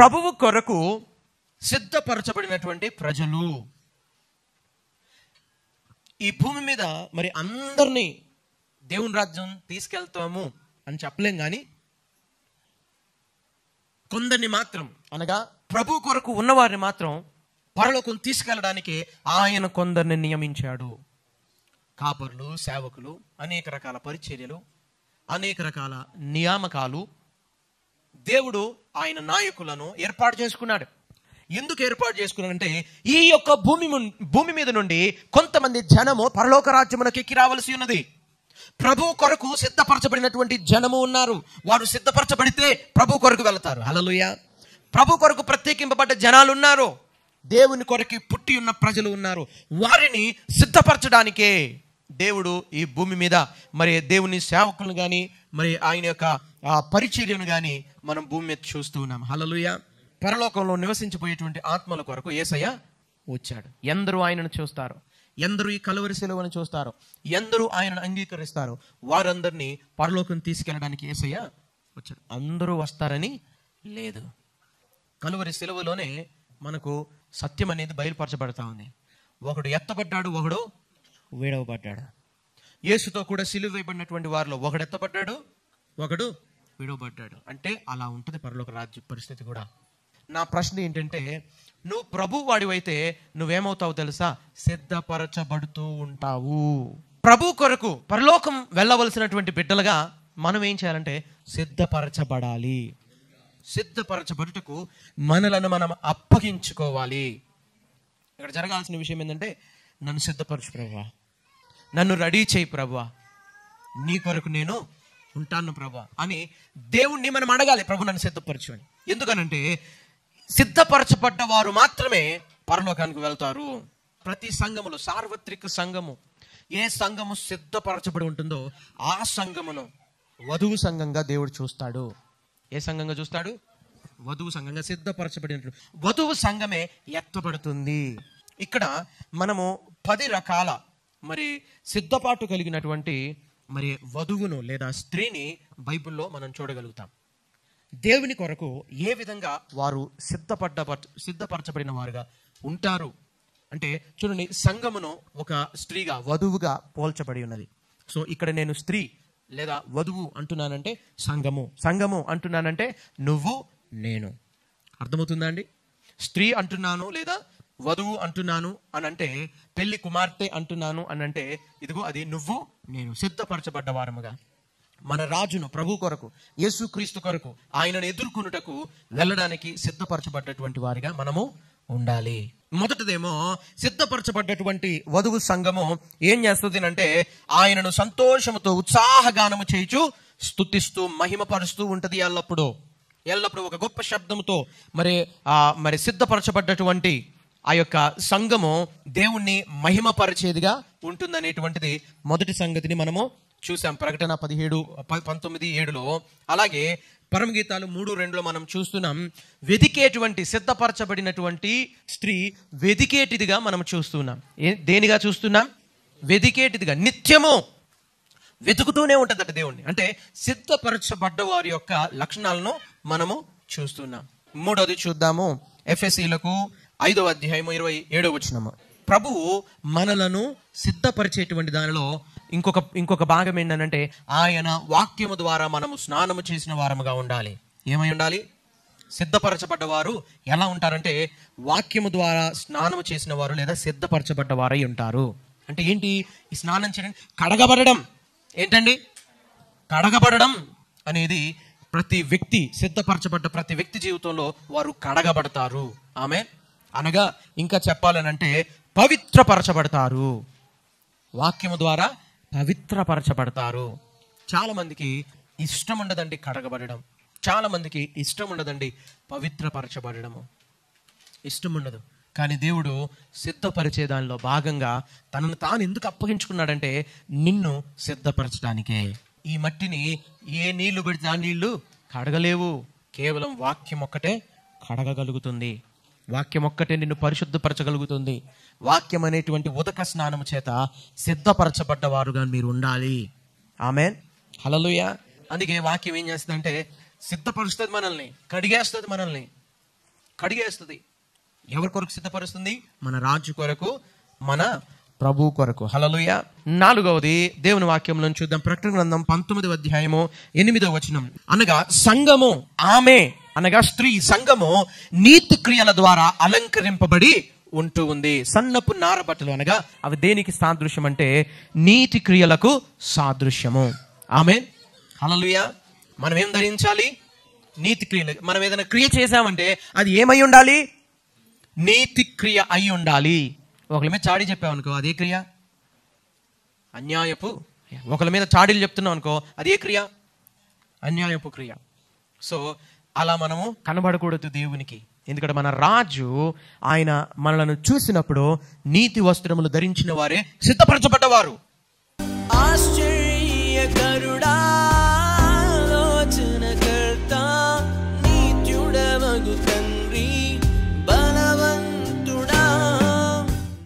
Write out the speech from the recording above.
ప్రభువు కొరకు సిద్ధపరచబడినటువంటి ప్రజలు ఈ భూమి మీద మరి అందరినీ దేవుని రాజ్యం తీసుకెళ్తాము అని చెప్పలేం కానీ కొందరిని మాత్రం అనగా ప్రభు కొరకు ఉన్నవారిని మాత్రం పరలోకం తీసుకెళ్ళడానికి ఆయన కొందరిని నియమించాడు కాపర్లు సేవకులు అనేక రకాల పరిచర్యలు అనేక రకాల నియామకాలు దేవుడు ఆయన నాయకులను ఏర్పాటు చేసుకున్నాడు ఎందుకు ఏర్పాటు చేసుకున్నాడంటే ఈ యొక్క భూమి భూమి మీద నుండి కొంతమంది జనము పరలోక రాజ్యమునకి ఎక్కి రావలసి ఉన్నది ప్రభు కొరకు సిద్ధపరచబడినటువంటి జనము ఉన్నారు వారు సిద్ధపరచబడితే ప్రభు కొరకు వెళతారు హలలుయ ప్రభు కొరకు ప్రత్యేకింపబడ్డ జనాలు ఉన్నారు దేవుని కొరకు పుట్టి ఉన్న ప్రజలు ఉన్నారు వారిని సిద్ధపరచడానికే దేవుడు ఈ భూమి మీద మరి దేవుని సేవకులను కానీ మరి ఆయన యొక్క పరిచర్యను కానీ మనం భూమి మీద చూస్తూ ఉన్నాం హలలుయ పరలోకంలో నివసించిపోయేటువంటి ఆత్మల కొరకు ఏసయ్య వచ్చాడు ఎందరూ ఆయనను చూస్తారు ఎందరూ ఈ కలువరి సెలవును చూస్తారు ఎందరూ ఆయనను అంగీకరిస్తారు వారందరినీ పరలోకం తీసుకెళ్ళడానికి ఏసయ్య వచ్చాడు అందరూ వస్తారని లేదు కలువరి సెలవులోనే మనకు సత్యం అనేది బయలుపరచబడతా ఉంది ఒకడు ఎత్తబడ్డాడు ఒకడు వీడవబడ్డాడు ఏసుతో కూడా సిలువైబడినటువంటి వారిలో ఒకడు ఎత్తబడ్డాడు ఒకడు విడవబడ్డాడు అంటే అలా ఉంటుంది పరలోక రాజ్య పరిస్థితి కూడా నా ప్రశ్న ఏంటంటే నువ్వు ప్రభు వాడివైతే నువ్వేమవుతావు తెలుసా సిద్ధపరచబడుతూ ఉంటావు ప్రభు కొరకు పరలోకం వెళ్ళవలసినటువంటి బిడ్డలుగా మనం ఏం చేయాలంటే సిద్ధపరచబడాలి సిద్ధపరచబడుటకు మనలను మనం అప్పగించుకోవాలి ఇక్కడ జరగాల్సిన విషయం ఏంటంటే నన్ను సిద్ధపరచు ప్రభు నన్ను రెడీ చేయి ప్రభా నీ కొరకు నేను ఉంటాను ప్రభా అని దేవుణ్ణి మనం అడగాలి ప్రభు నన్ను సిద్ధపరచండి ఎందుకనంటే సిద్ధపరచబడ్డ వారు మాత్రమే పరలోకానికి వెళ్తారు ప్రతి సంఘములో సార్వత్రిక సంఘము ఏ సంఘము సిద్ధపరచబడి ఉంటుందో ఆ సంఘమును వధువు సంఘంగా దేవుడు చూస్తాడు ఏ సంఘంగా చూస్తాడు వధువు సంఘంగా సిద్ధపరచబడి వధువు సంఘమే ఎత్తబడుతుంది ఇక్కడ మనము పది రకాల మరి సిద్ధపాటు కలిగినటువంటి మరి వధువును లేదా స్త్రీని బైబిల్లో మనం చూడగలుగుతాం దేవుని కొరకు ఏ విధంగా వారు సిద్ధపడ్డ సిద్ధపరచబడిన వారుగా ఉంటారు అంటే చూడండి సంఘమును ఒక స్త్రీగా వధువుగా పోల్చబడి ఉన్నది సో ఇక్కడ నేను స్త్రీ లేదా వధువు అంటున్నానంటే సంఘము సంఘము అంటున్నానంటే నువ్వు నేను అర్థమవుతుందా అండి స్త్రీ అంటున్నాను లేదా వధువు అంటున్నాను అని అంటే పెళ్లి కుమార్తె అంటున్నాను అని అంటే ఇదిగో అది నువ్వు నేను సిద్ధపరచబడ్డ వారముగా మన రాజును ప్రభు కొరకు యేసు క్రీస్తు కొరకు ఆయనను ఎదుర్కొనుటకు వెళ్ళడానికి సిద్ధపరచబడ్డటువంటి వారిగా మనము ఉండాలి మొదటిదేమో సిద్ధపరచబడ్డటువంటి వధువు సంఘము ఏం చేస్తుంది అంటే ఆయనను సంతోషముతో ఉత్సాహగానము చేయుచు స్థుతిస్తూ మహిమపరుస్తూ ఉంటుంది ఎల్లప్పుడూ ఎల్లప్పుడూ ఒక గొప్ప శబ్దముతో మరి మరి సిద్ధపరచబడ్డటువంటి ఆ యొక్క సంఘము దేవుణ్ణి మహిమపరిచేదిగా ఉంటుందనేటువంటిది మొదటి సంగతిని మనము చూసాం ప్రకటన పదిహేడు పంతొమ్మిది ఏడులో అలాగే పరమగీతాలు మూడు రెండులో మనం చూస్తున్నాం వెదికేటువంటి సిద్ధపరచబడినటువంటి స్త్రీ వెదికేటిదిగా మనం చూస్తున్నాం దేనిగా చూస్తున్నాం వెదికేటిదిగా నిత్యము వెతుకుతూనే ఉంటుందట దేవుణ్ణి అంటే సిద్ధపరచబడ్డ వారి యొక్క లక్షణాలను మనము చూస్తున్నాం మూడోది చూద్దాము ఎఫ్ఎస్సీలకు ఐదవ అధ్యాయము ఇరవై ఏడవ వచ్చినము ప్రభువు మనలను సిద్ధపరిచేటువంటి దానిలో ఇంకొక ఇంకొక భాగం ఏంటంటే ఆయన వాక్యము ద్వారా మనము స్నానము చేసిన వారముగా ఉండాలి ఏమై ఉండాలి సిద్ధపరచబడ్డవారు ఎలా ఉంటారంటే వాక్యము ద్వారా స్నానము చేసిన వారు లేదా సిద్ధపరచబడ్డవారై ఉంటారు అంటే ఏంటి ఈ స్నానం చేయడం కడగబడడం ఏంటండి కడగబడడం అనేది ప్రతి వ్యక్తి సిద్ధపరచబడ్డ ప్రతి వ్యక్తి జీవితంలో వారు కడగబడతారు ఆమె అనగా ఇంకా చెప్పాలనంటే పవిత్రపరచబడతారు వాక్యము ద్వారా పవిత్రపరచబడతారు చాలామందికి ఇష్టం ఉండదండి కడగబడడం చాలామందికి ఇష్టం ఉండదండి పవిత్రపరచబడము ఇష్టం ఉండదు కానీ దేవుడు సిద్ధపరిచే దానిలో భాగంగా తనను తాను ఎందుకు అప్పగించుకున్నాడంటే నిన్ను సిద్ధపరచడానికే ఈ మట్టిని ఏ నీళ్లు పెడితే ఆ నీళ్లు కడగలేవు కేవలం వాక్యం ఒక్కటే కడగగలుగుతుంది వాక్యం ఒక్కటే నిన్ను పరిశుద్ధపరచగలుగుతుంది వాక్యం అనేటువంటి ఉదక స్నానము చేత సిద్ధపరచబడ్డవారుగా మీరు ఉండాలి ఆమెన్ హలలుయ అందుకే వాక్యం ఏం చేస్తుంది అంటే సిద్ధపరుస్తుంది మనల్ని కడిగేస్తుంది మనల్ని కడిగేస్తుంది ఎవరి కొరకు సిద్ధపరుస్తుంది మన రాజు కొరకు మన ప్రభు కొరకు హలలుయ నాలుగవది దేవుని వాక్యంలో చూద్దాం ప్రకటన గ్రంథం పంతొమ్మిది అధ్యాయము ఎనిమిదవ వచనం అనగా సంఘము ఆమె అనగా స్త్రీ సంఘము నీతి క్రియల ద్వారా అలంకరింపబడి ఉంటూ ఉంది సన్నపు నార బట్టలు అనగా అవి దేనికి సాదృశ్యం అంటే నీతి క్రియలకు సాదృశ్యము ఆమె హలలుయా మనం ఏం ధరించాలి నీతి క్రియలు మనం ఏదైనా క్రియ చేసామంటే అది ఏమై ఉండాలి నీతి క్రియ అయి ఉండాలి ఒకళ్ళ మీద చాడీ చెప్పామనుకో అదే క్రియ అన్యాయపు ఒకళ్ళ మీద చాడీలు చెప్తున్నావు అనుకో అదే క్రియ అన్యాయపు క్రియ సో అలా మనము కనబడకూడదు దేవునికి ఎందుకంటే మన రాజు ఆయన మనలను చూసినప్పుడు నీతి వస్త్రములు ధరించిన వారే సిద్ధపరచబడ్డవారు